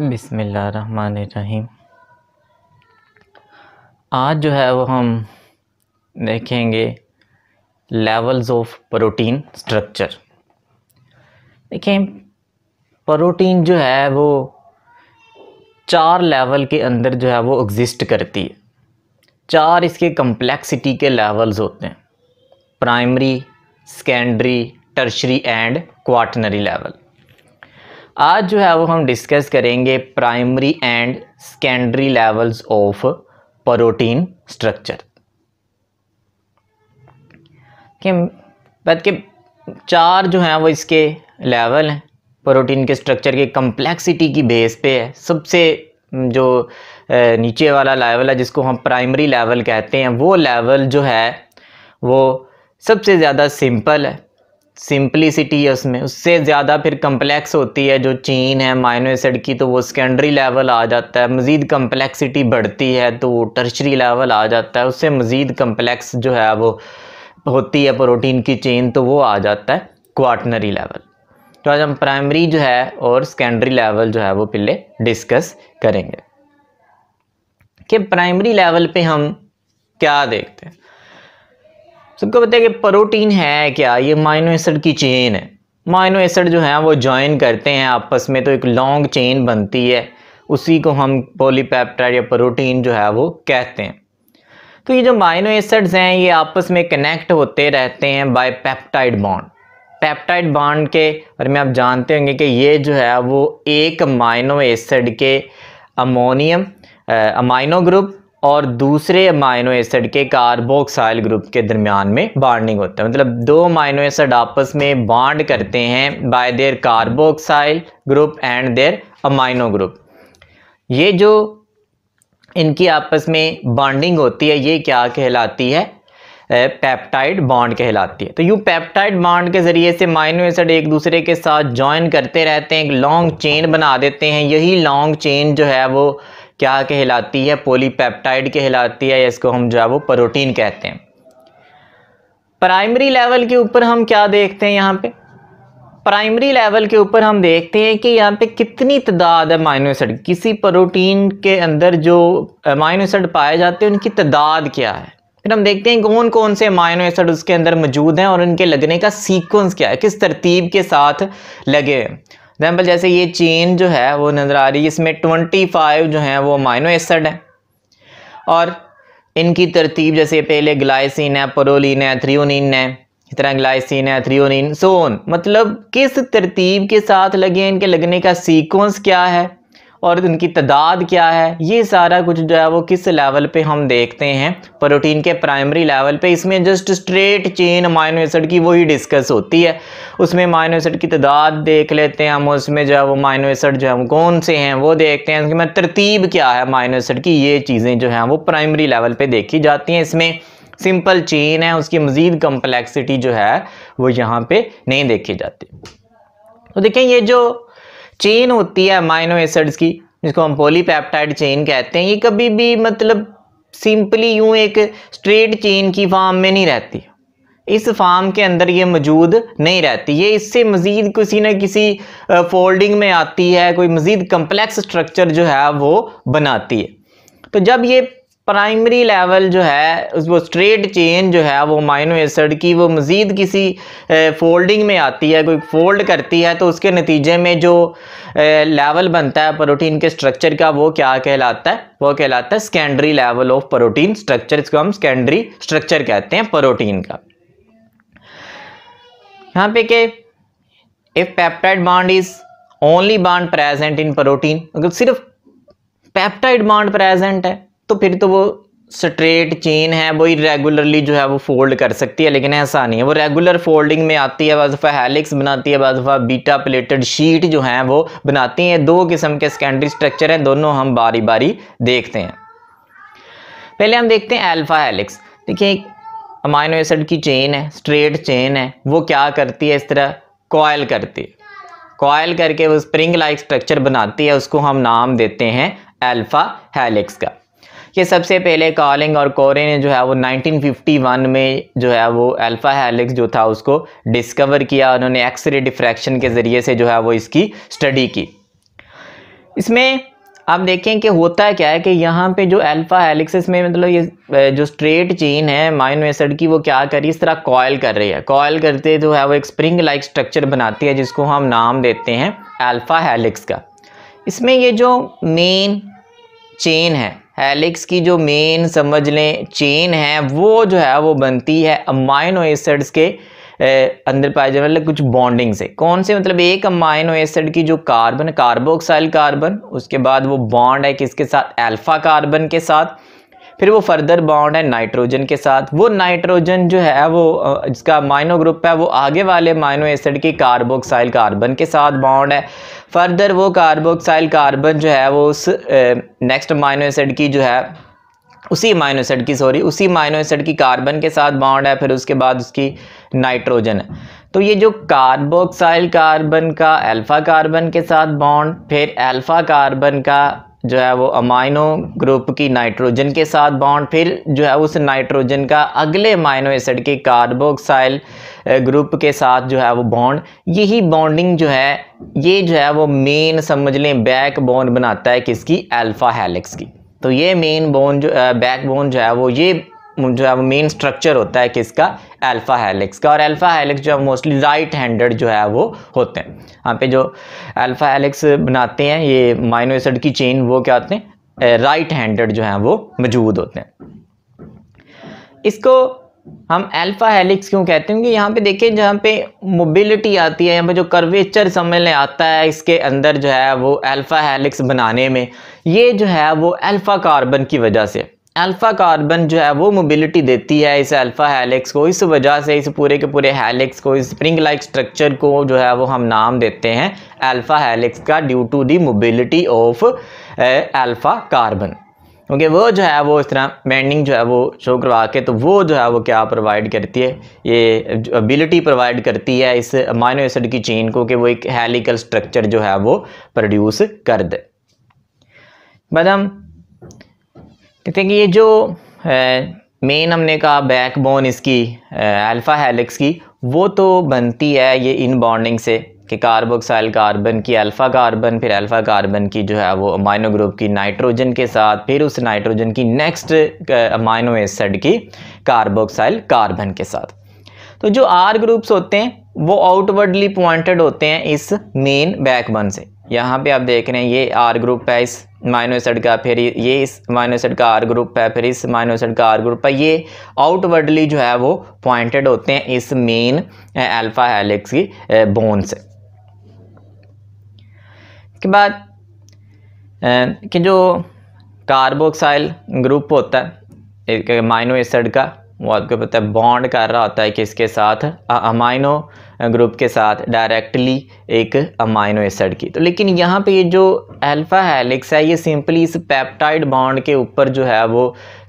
रहीम आज जो है वो हम देखेंगे लेवल्स ऑफ प्रोटीन स्ट्रक्चर देखें प्रोटीन जो है वो चार लेवल के अंदर जो है वो एग्ज़िस्ट करती है चार इसके कम्प्लेक्सिटी के लेवल्स होते हैं primary secondary tertiary and quaternary level आज जो है वो हम डिस्कस करेंगे primary and secondary levels of protein structure कि के चार जो हैं वो इसके लेवल हैं प्रोटीन के स्ट्रक्चर के कम्प्लेक्सिटी की बेस पे है सबसे जो नीचे वाला लेवल है जिसको हम प्राइमरी लेवल कहते हैं वो लेवल जो है वो सबसे ज़्यादा सिंपल है सिंपलिसिटी है उसमें उससे ज़्यादा फिर कम्प्लेक्स होती है जो चीन है माइनो एसिड की तो वो सेकेंडरी लेवल आ जाता है मज़ीद कम्प्लेक्सिटी बढ़ती है तो वो टर्शरी लेवल आ जाता है उससे मज़ीद कम्प्लेक्स जो है वो होती है प्रोटीन की चेन तो वो आ जाता है क्वाटनरी लेवल तो आज हम प्राइमरी जो है और सेकेंडरी लेवल जो है वो पहले डिस्कस करेंगे कि प्राइमरी लेवल पर हम क्या देखते हैं सबको पता है कि प्रोटीन है क्या ये माइनो एसिड की चेन है माइनो एसिड जो है वो ज्वाइन करते हैं आपस में तो एक लॉन्ग चेन बनती है उसी को हम पोलीपैप्टाइड या प्रोटीन जो है वो कहते हैं तो ये जो माइनो एसिड्स हैं ये आपस में कनेक्ट होते रहते हैं by peptide bond peptide bond के और में आप जानते होंगे कि ये जो है वो एक माइनो एसिड के अमोनियम अमाइनो ग्रुप और दूसरे अमाइनो एसिड के कार्बोक्साइल ग्रुप के दरमियान में बॉन्डिंग होता है मतलब दो अमाइनो एसिड आपस में बाड करते हैं by their carboxyl group and their amino group ये जो इनकी आपस में बॉन्डिंग होती है ये क्या कहलाती है पेप्टाइड बॉन्ड कहलाती है तो यूँ पेप्टाइड बॉन्ड के ज़रिए से माइनो एसिड एक दूसरे के साथ जॉइन करते रहते हैं एक लॉन्ग चेन बना देते हैं यही लॉन्ग चेन जो है वो क्या कहलाती है पोलीपेप्टाइड कहलाती है इसको हम जो है वो प्रोटीन कहते हैं प्राइमरी लेवल के ऊपर हम क्या देखते हैं यहाँ पे प्राइमरी लेवल के ऊपर हम देखते हैं कि यहाँ पे कितनी तादाद है माइनोसड किसी प्रोटीन के अंदर जो माइनोसड पाए जाते हैं उनकी तादाद क्या है फिर हम देखते हैं कौन कौन से मायनो एसड उसके अंदर मौजूद हैं और उनके लगने का सीक्वेंस क्या है किस तरतीब के साथ लगे हैं एग्जाम्पल जैसे ये चेन जो है वो नज़र आ रही है इसमें ट्वेंटी फाइव जो है वो माइनो एसड है और इनकी तरतीब जैसे पहले ग्लाइसिन है परोलिन है थ्रियोनिन है इतना ग्लाइसिन है थ्रियोनिन सोन मतलब किस तरतीब के साथ लगे हैं इनके लगने का सीक्वेंस क्या है और उनकी तादाद क्या है ये सारा कुछ जो है वो किस लेवल पे हम देखते हैं प्रोटीन के प्राइमरी लेवल पे इसमें just straight chain amino acid की वही डिस्कस होती है उसमें अमाइनो एसिड की तादाद देख लेते हैं हम उसमें जो है वो अमाइनो एसिड जो है वो कौन से हैं वो देखते हैं उसमें तरतीब क्या है अमाइनो एसिड की ये चीज़ें जो हैं वो प्राइमरी लेवल पर देखी जाती हैं इसमें सिंपल चेन है उसकी मज़ीद कम्प्लेक्सिटी जो है वो यहाँ पर नहीं देखी जाती तो देखें ये जो चेन होती है अमाइनो एसिड्स की जिसको हम पोलीपैप्टाइड चेन कहते हैं ये कभी भी मतलब सिंपली यूं एक स्ट्रेट चेन की फार्म में नहीं रहती इस फार्म के अंदर ये मौजूद नहीं रहती ये इससे मज़ीद किसी न किसी फोल्डिंग में आती है कोई मज़ीद कम्प्लेक्स स्ट्रक्चर जो है वो बनाती है तो जब ये प्राइमरी लेवल जो है उस वो स्ट्रेट चेन जो है वो माइनो एसड की वो मज़ीद किसी फोल्डिंग में आती है कोई फोल्ड करती है तो उसके नतीजे में जो लेवल बनता है प्रोटीन के स्ट्रक्चर का वो क्या कहलाता है वो कहलाता है secondary level of protein structure इसको हम स्कैंडरी स्ट्रक्चर कहते हैं प्रोटीन का यहाँ पे के if peptide bond is only bond present in protein अगर सिर्फ पैप्टाइड बॉन्ड प्रेजेंट है तो फिर तो वो स्ट्रेट चेन है वो रेगुलरली जो है वो फोल्ड कर सकती है लेकिन ऐसा नहीं है वो रेगुलर फोल्डिंग में आती है बाद दफ़ा हेलिक्स बनाती है बाद दफ़ा बीटा प्लेटेड शीट जो है वो बनाती हैं दो किस्म के सेकेंडरी स्ट्रक्चर हैं दोनों हम बारी बारी देखते हैं पहले हम देखते हैं एल्फ़ा हेलिक्स देखिए एक अमाइनो एसिड की चेन है स्ट्रेट चेन है वो क्या करती है इस तरह कॉयल करती है कॉयल करके वो स्प्रिंग लाइक स्ट्रक्चर बनाती है उसको हम नाम देते हैं एल्फ़ा हेलिक्स का कि सबसे पहले कॉलिंग और कोरे ने जो है वो 1951 में जो है वो अल्फ़ा हेलिक्स जो था उसको डिस्कवर किया उन्होंने एक्सरे डिफ्रैक्शन के ज़रिए से जो है वो इसकी स्टडी की इसमें आप देखें कि होता है क्या है कि यहाँ पे जो अल्फ़ा हेलिक्सिस में मतलब ये जो स्ट्रेट चेन है माइनो एसड की वो क्या कर रही है इस तरह कॉयल कर रही है कॉयल करते जो है वो एक स्प्रिंग लाइक स्ट्रक्चर बनाती है जिसको हम नाम देते हैं अल्फ़ा हेलिक्स का इसमें ये जो मेन चेन है हेलिक्स की जो मेन समझ लें चेन है वो जो है वो बनती है अमाइनो एसिड्स के अंदर पाए जाने वाले कुछ बॉन्डिंग से कौन से मतलब एक अमाइनो एसिड की जो कार्बन कार्बोक्साइल कार्बन उसके बाद वो बॉन्ड है किसके साथ अल्फा कार्बन के साथ फिर वो फर्दर बाउंड है नाइट्रोजन के साथ वो नाइट्रोजन जो है वो जिसका माइनो ग्रुप है वो आगे वाले माइनो एसिड की कार्बोक्साइल कार्बन के साथ बाउंड है फर्दर वो कार्बोक्साइल कार्बन जो है वो उस नेक्स्ट माइनो एसिड की जो है उसी माइनो एसिड की सॉरी उसी माइनो एसिड की कार्बन के साथ बाउंड है फिर उसके बाद उसकी नाइट्रोजन है तो ये जो कार्बोक्साइल कार्बन का अल्फ़ा कार्बन के साथ बाउंड फिर अल्फ़ा कार्बन का जो है वो अमाइनो ग्रुप की नाइट्रोजन के साथ बॉन्ड फिर जो है उस नाइट्रोजन का अगले अमाइनो एसिड के कार्बोक्साइल ग्रुप eh, के साथ जो है वो बॉन्ड यही बॉन्डिंग जो है ये जो है वो मेन समझ लें बैक बॉन्ड बनाता है किसकी अल्फ़ा हेलिक्स की तो ये मेन बोन जो बैक eh, बोन जो है वो ये जो है वो मेन स्ट्रक्चर होता है किसका अल्फ़ा हेलिक्स का और अल्फ़ा हेलिक्स जो है मोस्टली राइट हैंडेड जो है वो होते हैं यहाँ पे जो अल्फ़ा हेलिक्स बनाते हैं ये माइनो एसिड की चेन वो क्या होते हैं राइट हैंडेड जो है वो मौजूद होते हैं इसको हम अल्फ़ा हेलिक्स क्यों कहते हैं कि यहाँ पे देखिए जहाँ पे मोबिलिटी आती है यहाँ पे जो कर्वेचर समय आता है इसके अंदर जो है वो अल्फ़ा हेलिक्स बनाने में ये जो है वो अल्फ़ा कार्बन की वजह से अल्फ़ा कार्बन जो है वो मोबिलिटी देती है इस अल्फ़ा हेलिक्स को इस वजह से इस पूरे के पूरे हेलिक्स को इस स्प्रिंग लाइक स्ट्रक्चर को जो है वो हम नाम देते हैं अल्फ़ा हेलिक्स का due to the mobility of alpha carbon क्योंकि वो जो है वो इस तरह बैंडिंग जो है वो शो करवा के तो वो जो है वो क्या प्रोवाइड करती है ये एबिलिटी प्रोवाइड करती है इस अमाइनो एसिड की चेन को कि वो एक हेलिकल स्ट्रक्चर जो है वो प्रोड्यूस कर दे मैडम कहते हैं कि ये जो मेन हमने कहा बैकबोन इसकी अल्फ़ा हेलिक्स की वो तो बनती है ये इन बॉन्डिंग से कि कार्बोक्साइल कार्बन की अल्फ़ा कार्बन फिर अल्फ़ा कार्बन की जो है वो अमाइनो ग्रुप की नाइट्रोजन के साथ फिर उस नाइट्रोजन की नेक्स्ट अमाइनो एसिड की कार्बोक्साइल कार्बन के साथ तो जो आर ग्रुप्स होते हैं वो आउटवर्डली पॉइंटेड होते हैं इस मेन बैकबन से यहाँ पे आप देख रहे हैं ये आर ग्रुप है इस माइनोसेड का फिर ये इस माइनोसेड का आर ग्रुप है फिर इस माइनोसेड का आर ग्रुप है ये आउटवर्डली जो है वो पॉइंटेड होते हैं इस मेन अल्फा हेलिक्स की बोन से के बाद कि जो कार्बोक्साइल ग्रुप होता है माइनो एसड का वो आपको पता है बॉन्ड कर रहा होता है किसके साथ अमाइनो ग्रुप के साथ डायरेक्टली एक अमाइनो एसिड की तो लेकिन यहाँ पे ये जो अल्फ़ा हेलिक्स है ये सिंपली इस पेप्टाइड बॉन्ड के ऊपर जो है वो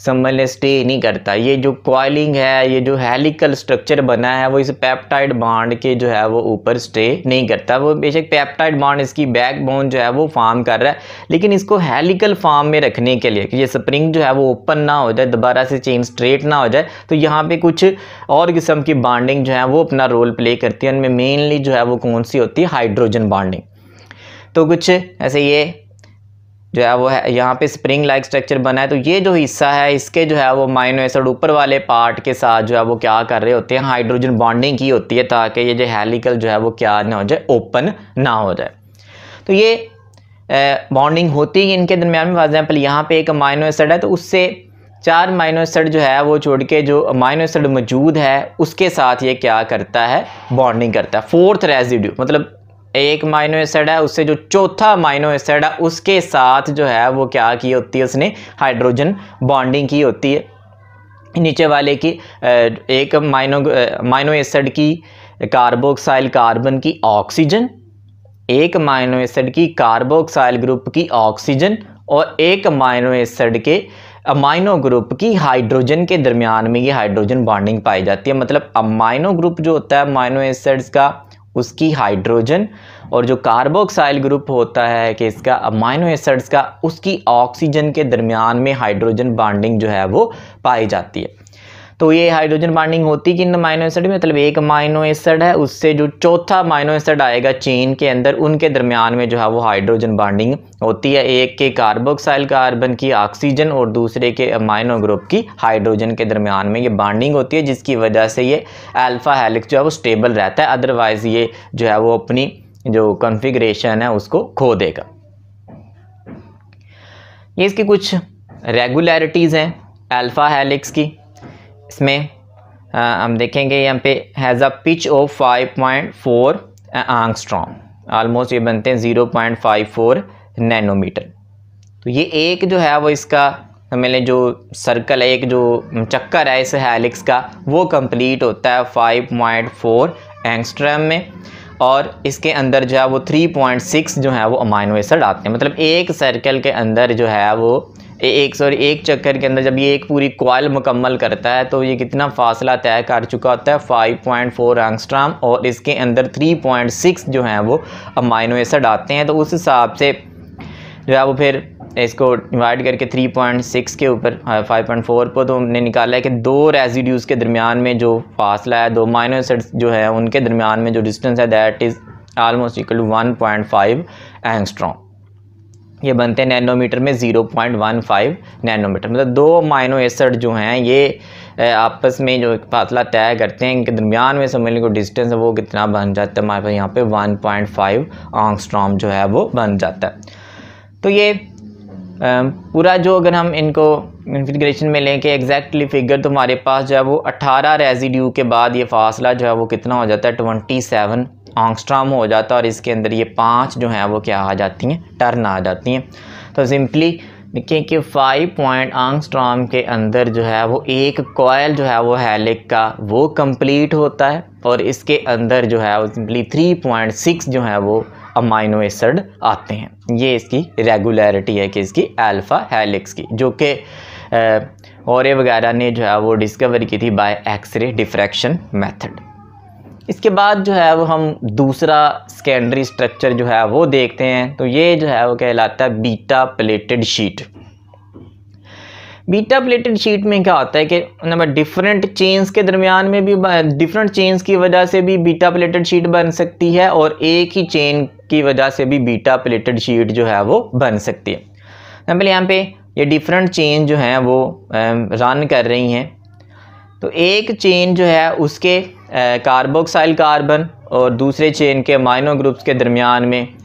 समझ स्टे नहीं करता ये जो कॉयलिंग है ये जो हेलिकल स्ट्रक्चर बना है वो इस पेप्टाइड बॉन्ड के जो है वो ऊपर स्टे नहीं करता वो बेशक पेप्टाइड बॉन्ड इसकी बैक बोन जो है वो फार्म कर रहा है लेकिन इसको हेलिकल फार्म में रखने के लिए कि ये स्प्रिंग जो है वो ओपन ना हो जाए दोबारा से चेन स्ट्रेट ना हो जाए तो यहाँ पे कुछ और किस्म की बॉन्डिंग जो है वो अपना रोल प्ले करती है उनमें मेनली जो है वो कौन सी होती है हाइड्रोजन बॉन्डिंग तो कुछ ऐसे ये जो है वो है यहाँ पे स्प्रिंग लाइक स्ट्रक्चर बना है तो ये जो हिस्सा है इसके जो है वो माइनो एसड ऊपर वाले पार्ट के साथ जो है वो क्या कर रहे होते हैं हाइड्रोजन बॉन्डिंग की होती है ताकि ये जो हेलिकल जो है वो क्या ना हो जाए ओपन ना हो जाए तो ये बॉन्डिंग होती है इनके दरमियान में फॉर एग्जाम्पल यहाँ पे एक माइनो एसड है तो उससे चार माइनोसड जो है वो छोड़ के जो माइनोसड मौजूद है उसके साथ ये क्या करता है बॉन्डिंग करता है फोर्थ रेजिड्यू मतलब एक माइनो एसड है उससे जो चौथा माइनो एसड है उसके साथ जो है वो क्या की होती है उसने हाइड्रोजन बॉन्डिंग की होती है नीचे वाले की एक माइनो माइनो एसड की कार्बोक्साइल कार्बन की ऑक्सीजन एक माइनो एसड की कार्बोक्साइल ग्रुप की ऑक्सीजन और एक माइनो एसड के अमाइनो ग्रुप की हाइड्रोजन के दरमियान में ये हाइड्रोजन बॉन्डिंग पाई जाती है मतलब अमाइनो ग्रुप जो होता है अमाइनो एसिड्स का उसकी हाइड्रोजन और जो कार्बोक्साइल ग्रुप होता है कि इसका अमाइनो एसिड्स का उसकी ऑक्सीजन के दरमियान में हाइड्रोजन बॉन्डिंग जो है वो पाई जाती है तो ये हाइड्रोजन बॉन्डिंग होती किन माइनो एसिड में मतलब एक माइनो एसिड है उससे जो चौथा माइनो एसिड आएगा चेन के अंदर उनके दरमियान में जो है वो हाइड्रोजन बॉन्डिंग होती है एक के कार्बोक्साइल कार्बन की ऑक्सीजन और दूसरे के माइनो ग्रुप की हाइड्रोजन के दरमियान में ये बॉन्डिंग होती है जिसकी वजह से ये अल्फ़ा हेलिक्स जो है वो स्टेबल रहता है अदरवाइज़ ये जो है वो अपनी जो कन्फिग्रेशन है उसको खो देगा ये इसकी कुछ रेगुलरिटीज़ हैं अल्फ़ा हेलिक्स की इसमें आ, हम देखेंगे यहाँ पे has a pitch of five point four angstrom almost ये बनते हैं zero point five four nanometer तो ये एक जो है वो इसका मैंने जो सर्कल है एक जो चक्कर है इस हेलिक्स का वो कंप्लीट होता है फाइव पॉइंट फोर एंगस्ट्रम में और इसके अंदर जो है वो थ्री पॉइंट सिक्स जो है वो अमाइनो एसिड आते हैं मतलब एक सर्कल के अंदर जो है वो एक सॉरी एक चक्कर के अंदर जब ये एक पूरी क्वाल मुकम्मल करता है तो ये कितना फासला तय कर चुका होता है फाइव पॉइंट फोर एंगस्ट्राम और इसके अंदर थ्री पॉइंट सिक्स जो हैं वो अमाइनो एसड आते हैं तो उस हिसाब से जो है वो फिर इसको डिवाइड करके थ्री पॉइंट सिक्स के ऊपर फाइव पॉइंट फोर पर तो हमने निकाला है कि दो रेजिड्यूज़ के दरमियान में जो फासला है दो माइनो एसड जो है उनके दरमियान में जो डिस्टेंस है that is almost equal to one point five angstrom ये बनते हैं नैनोमीटर में 0.15 नैनोमीटर मतलब दो माइनो एसड जो हैं ये आपस में जो फासला तय करते हैं इनके दरमियान में समझ लें डिस्टेंस है वो कितना बन जाता है हमारे पास यहाँ पे 1.5 पॉइंट जो है वो बन जाता है तो ये पूरा जो अगर हम इनको इन्फिग्रेशन में लें कि एग्जैक्टली फिगर तो हमारे पास जो है वो अट्ठारह रेजिड्यू के बाद ये फासला जो है वो कितना हो जाता है ट्वेंटी आंगस्ट्राम हो जाता है और इसके अंदर ये पाँच जो हैं वो क्या आ जाती हैं टर्न आ जाती हैं तो सिंपली देखिए कि फाइव पॉइंट आंगस्ट्राम के अंदर जो है वो एक कोयल जो है वो हेलिक का वो कंप्लीट होता है और इसके अंदर जो है वो सिंपली थ्री पॉइंट सिक्स जो है वो अमाइनो एसड आते हैं ये इसकी रेगुलरिटी है कि इसकी अल्फ़ा हेलिक्स की जो कि और वगैरह ने जो है वो डिस्कवर की थी बाय एक्सरे डिफ्रैक्शन मेथड इसके बाद जो है वो हम दूसरा सेकेंडरी स्ट्रक्चर जो है वो देखते हैं तो ये जो है वो कहलाता है beta pleated sheet beta pleated sheet में क्या होता है कि नंबर डिफरेंट चेन्स के दरमियान में भी डिफरेंट चेन्स की वजह से भी बीटा प्लेटेड शीट बन सकती है और एक ही चेन की वजह से भी बीटा प्लेटेड शीट जो है वो बन सकती है नंबर यहाँ पे ये डिफरेंट चेन जो हैं वो रन कर रही हैं तो एक चेन जो है उसके कार्बोक्साइल कार्बन और दूसरे चेन के माइनो ग्रुप्स के दरमियान में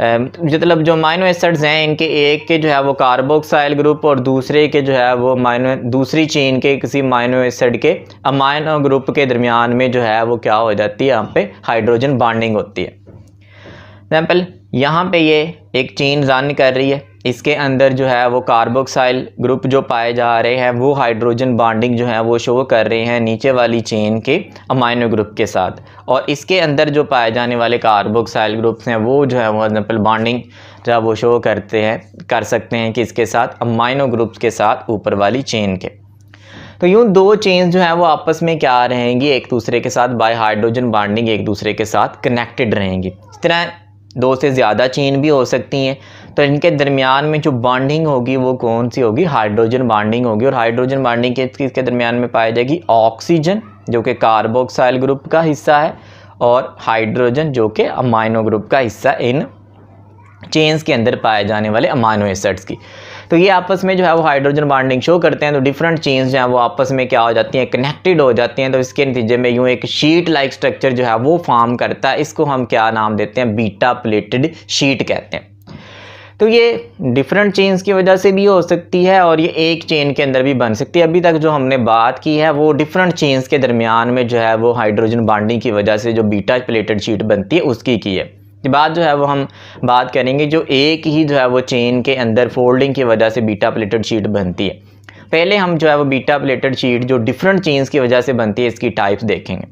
मतलब जो माइनो एसड्स हैं इनके एक के जो है वो कार्बोक्साइल ग्रुप और दूसरे के जो है वो माइनो दूसरी चेन के किसी माइनो एसड के अमाइनो ग्रुप के दरमियान में जो है वो क्या हो जाती है यहाँ पे हाइड्रोजन बॉन्डिंग होती है एग्जाम्पल यहाँ पे ये एक चेन रन कर रही है इसके अंदर जो है वो कार्बोक्साइल ग्रुप जो पाए जा रहे हैं वो हाइड्रोजन बॉन्डिंग जो है वो शो कर रहे हैं नीचे वाली चेन के अमाइनो ग्रुप के साथ और इसके अंदर जो पाए जाने वाले कार्बोक्साइल ग्रुप्स हैं वो जो है वो एग्जाम्पल बॉन्डिंग जो है वो शो करते हैं कर सकते हैं कि इसके साथ अमाइनो ग्रुप्स के साथ ऊपर वाली चेन के तो यूँ दो चेन्स जो हैं वो आपस में क्या रहेंगी एक दूसरे के साथ बाई हाइड्रोजन बॉन्डिंग एक दूसरे के साथ कनेक्टेड रहेंगी इस तरह दो से ज़्यादा चेन भी हो सकती हैं तो इनके दरमियान में जो बॉन्डिंग होगी वो कौन सी होगी हाइड्रोजन बॉन्डिंग होगी और हाइड्रोजन बॉन्डिंग के इसके दरमियान में पाई जाएगी ऑक्सीजन जो कि कार्बोक्साइल ग्रुप का हिस्सा है और हाइड्रोजन जो कि अमाइनो ग्रुप का हिस्सा इन चेन्स के अंदर पाए जाने वाले अमानो एसिड्स की तो ये आपस में जो है वो हाइड्रोजन बॉन्डिंग शो करते हैं तो डिफरेंट चेन्स जो हैं वो आपस में क्या हो जाती हैं कनेक्टेड हो जाती हैं तो इसके नतीजे में यूँ एक शीट लाइक स्ट्रक्चर जो है वो फॉर्म करता है इसको हम क्या नाम देते हैं बीटा प्लेटेड शीट कहते हैं तो ये डिफरेंट चेन्स की वजह से भी हो सकती है और ये एक चेन के अंदर भी बन सकती है अभी तक जो हमने बात की है वो डिफरेंट चेन्स के दरमियान में जो है वो हाइड्रोजन बॉन्डिंग की वजह से जो बीटा प्लेटेड शीट बनती है उसकी की है इसके बाद जो है वो हम बात करेंगे जो एक ही जो है वो चेन के अंदर फोल्डिंग की वजह से बीटा प्लेटेड शीट बनती है पहले हम जो है वो बीटा प्लेटेड शीट जो डिफरेंट चेन्स की वजह से बनती है इसकी टाइप्स देखेंगे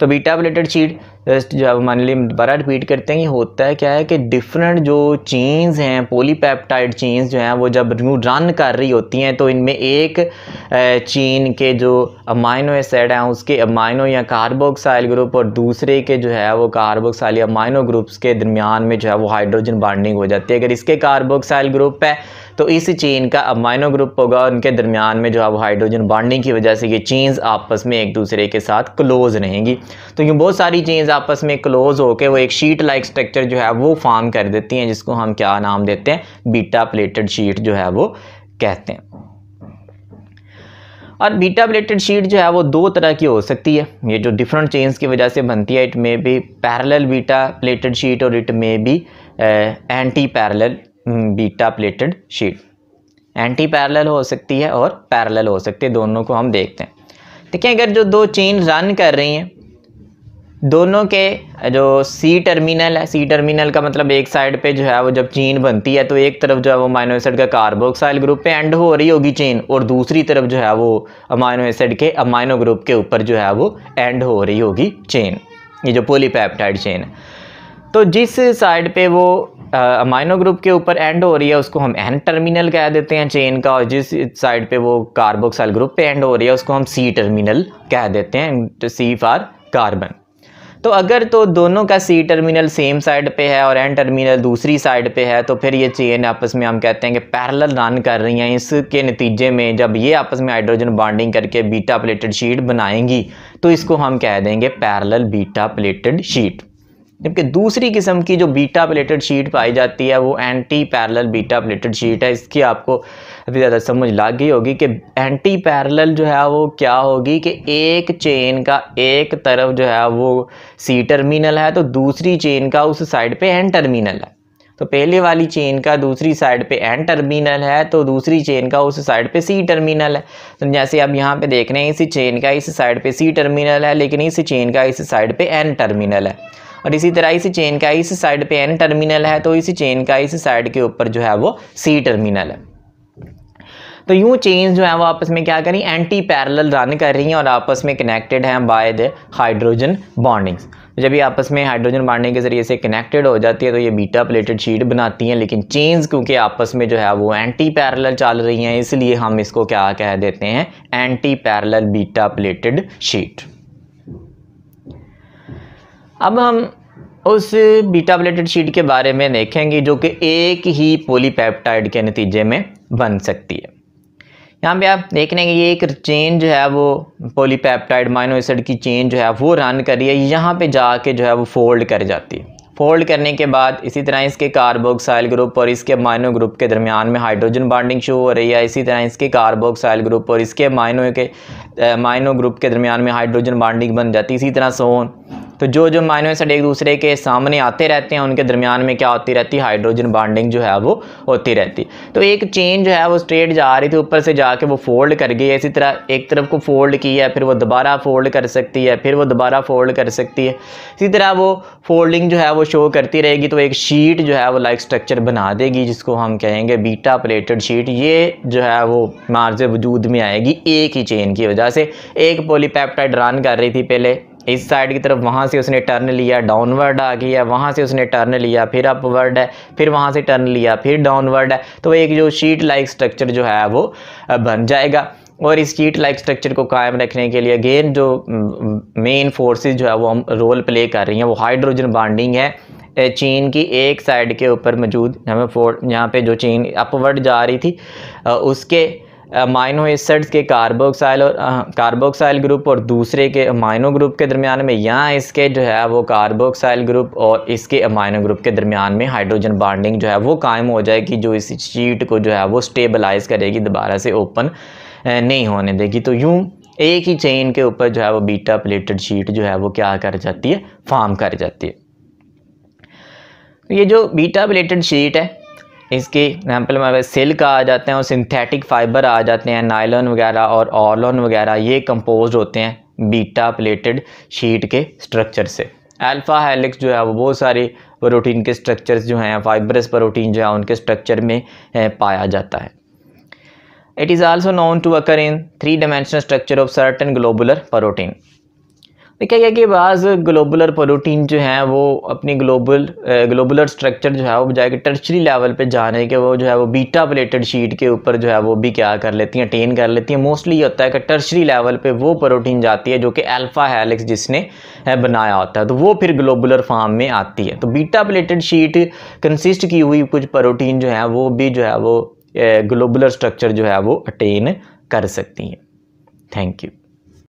तो बीटा प्लेटेड शीट तो जब मान ली बड़ा रिपीट करते हैं ये होता है क्या है कि डिफरेंट जो चेन्स हैं पोलीपैप्टाइड चेन्स जो हैं वो जब रन कर रही होती हैं तो इनमें एक चेन के जो अमाइनो एसिड हैं उसके अमाइनो या कार्बोक्साइल ग्रुप और दूसरे के जो है वो कार्बोक्साइल या अमाइनो ग्रुप्स के दरमियान में जो है वो हाइड्रोजन बॉन्डिंग हो जाती है अगर इसके कार्बोक्साइल ग्रुप है तो इस चेन का अमाइनो ग्रुप होगा और उनके दरमियान में जो है वो हाइड्रोजन बॉन्डिंग की वजह से ये चेन्स आपस में एक दूसरे के साथ क्लोज रहेंगी तो यूँ बहुत सारी चेन्स आपस में क्लोज होकर वो एक शीट लाइक स्ट्रक्चर जो है वो फॉर्म कर देती हैं जिसको हम क्या नाम देते हैं बीटा प्लेटेड शीट जो है वो कहते हैं और बीटा प्लेटेड शीट जो है वो दो तरह की हो सकती है ये जो डिफरेंट चेंज की वजह से बनती है it may be parallel beta pleated sheet और it may be anti parallel beta pleated sheet anti parallel हो सकती है और पैरेलल हो सकती है दोनों को हम देखते हैं देखिए अगर जो दो चेन रन कर रही हैं दोनों के जो सी टर्मिनल है सी टर्मिनल का मतलब एक साइड पे जो है वो जब चेन बनती है तो एक तरफ जो है वो अमाइनो एसिड का कार्बोक्साइल ग्रुप पे एंड हो रही होगी चेन और दूसरी तरफ जो है वो अमाइनो एसिड के अमाइनो ग्रुप के ऊपर जो है वो एंड हो रही होगी चेन ये जो पोलीपैप्टाइड चेन है तो जिस साइड पे वो अमाइनो ग्रुप के ऊपर एंड हो रही है उसको हम एन टर्मिनल कह देते हैं चेन का और जिस साइड पर वो कार्बोक्साइल ग्रुप पे एंड हो रही है उसको हम सी टर्मिनल कह देते हैं सी फार कार्बन तो अगर तो दोनों का सी टर्मिनल सेम साइड पे है और एन टर्मिनल दूसरी साइड पे है तो फिर ये चेन आपस में हम कहते हैं कि पैरल रन कर रही हैं इसके नतीजे में जब ये आपस में हाइड्रोजन बॉन्डिंग करके बीटा प्लेटेड शीट बनाएंगी तो इसको हम कह देंगे पैरल बीटा प्लेटेड शीट जबकि दूसरी किस्म की जो बीटा प्लेटेड शीट पाई जाती है वो anti parallel beta pleated sheet है इसकी आपको अभी ज़्यादा समझ लग गई होगी कि एंटी पैरेलल जो है वो क्या होगी कि एक चेन का एक तरफ जो है वो सी टर्मिनल है तो दूसरी चेन का उस साइड पे एन टर्मिनल है तो पहले वाली चेन का दूसरी साइड पे एन टर्मिनल है तो दूसरी चेन का उस साइड पे सी टर्मिनल है तो जैसे आप यहाँ पे देख रहे हैं इसी चेन का इस साइड पे सी टर्मिनल है लेकिन इस चेन का इस साइड पे एन टर्मिनल है और इसी तरह इसी चेन का इस साइड पे एन टर्मिनल है तो इसी चेन का इस साइड के ऊपर जो है वो सी टर्मिनल है तो यूँ चेन्स जो है वो आपस में क्या करी एंटी पैरल रन कर रही हैं और आपस में कनेक्टेड हैं बाय द हाइड्रोजन बॉन्डिंग्स जब ये आपस में हाइड्रोजन बॉन्डिंग के ज़रिए से कनेक्टेड हो जाती है तो ये बीटा प्लेटेड शीट बनाती हैं लेकिन चेन्स क्योंकि आपस में जो है वो एंटी पैरल चल रही हैं इसलिए हम इसको क्या कह देते हैं anti parallel beta pleated sheet अब हम उस बीटा प्लेटेड शीट के बारे में देखेंगे जो कि एक ही पोलीपैप्टाइड के नतीजे में बन सकती है यहाँ पे आप देख रहे हैं ये एक चेन जो है वो पोलीपैप्टाइड माइनो एसिड की चेन जो है वो रन कर रही है यहाँ पे जाके जो है वो फोल्ड कर जाती है फोल्ड करने के बाद इसी तरह इसके कार्बोक्साइल ग्रुप और इसके माइनो ग्रुप के दरमियान में हाइड्रोजन बॉन्डिंग शुरू हो रही है इसी तरह इसके कार्बोक्साइल ग्रुप और इसके माइनो के माइनो ग्रुप के दरमियान में हाइड्रोजन बॉन्डिंग बन जाती है इसी तरह सोन तो जो जो माइनो एसिड एक दूसरे के सामने आते रहते हैं उनके दरमियान में क्या होती रहती है हाइड्रोजन बॉन्डिंग जो है वो होती रहती तो एक चेन जो है वो स्ट्रेट जा रही थी ऊपर से जाके वो फोल्ड कर गई इसी तरह एक तरफ को फोल्ड की है फिर वो दोबारा फोल्ड कर सकती है फिर वो दोबारा फोल्ड कर सकती है इसी तरह वो फोल्डिंग जो है वो शो करती रहेगी तो एक शीट जो है वो लाइक स्ट्रक्चर बना देगी जिसको हम कहेंगे बीटा प्लेटेड शीट ये जो है वो मार्ज वजूद में आएगी एक ही चेन की वजह से एक पोलीपैप्टाइड रन कर रही थी पहले इस साइड की तरफ वहाँ से उसने टर्न लिया डाउनवर्ड आ गया वहाँ से उसने टर्न लिया फिर अपवर्ड है फिर वहाँ से टर्न लिया फिर डाउनवर्ड है तो एक जो शीट लाइक स्ट्रक्चर जो है वो बन जाएगा और इस चीट लाइक स्ट्रक्चर को कायम रखने के लिए अगेन जो मेन फोर्सेस जो है वो हम रोल प्ले कर रही हैं वो हाइड्रोजन बॉन्डिंग है चीन की एक साइड के ऊपर मौजूद हमें फोर यहाँ पे जो चीन अपवर्ड जा रही थी उसके माइनो एसड्स के कार्बोक्साइल और कार्बोक्साइल ग्रुप और दूसरे के अमाइनो ग्रुप के दरमियान में यहाँ इसके जो है वो कार्बोक्साइल ग्रुप और इसके अमाइनो ग्रुप के दरमियान में हाइड्रोजन बॉन्डिंग जो है वो कायम हो जाएगी जो इस शीट को जो है वो स्टेबलाइज करेगी दोबारा से ओपन नहीं होने देगी तो यूँ एक ही चेन के ऊपर जो है वो बीटा प्लेटेड शीट जो है वो क्या कर जाती है फार्म कर जाती है ये जो बीटा प्लेटेड शीट है इसके एग्जाम्पल अगर सिल्क आ जाते हैं और सिंथेटिक फाइबर आ जाते हैं नायलॉन वगैरह और ऑर्लॉन वगैरह ये कंपोज होते हैं बीटा प्लेटेड शीट के स्ट्रक्चर से अल्फ़ा हेलिक्स जो है वो बहुत सारे प्रोटीन के स्ट्रक्चर्स जो हैं फाइबरस प्रोटीन जो है उनके स्ट्रक्चर में eh, पाया जाता है it is also known to occur in three dimensional structure of certain globular protein देखा गया कि बाज़ ग्लोबुलर प्रोटीन जो हैं वो अपनी ग्लोबल ग्लोबुलर स्ट्रक्चर जो है वो बजाय कि लेवल पे जाने के वो जो है वो बीटा प्लेटेड शीट के ऊपर जो है वो भी क्या कर लेती हैं अटेन कर लेती हैं मोस्टली ये होता है कि टर्चरी लेवल पे वो प्रोटीन जाती है जो कि अल्फ़ा हैलिक्स जिसने बनाया होता है तो वो फिर ग्लोबुलर फार्म में आती है तो बीटा प्लेटेड शीट कंसिस्ट की हुई कुछ प्रोटीन जो है वो भी जो है वो ग्लोबुलर स्ट्रक्चर जो है वो अटेन कर सकती हैं थैंक यू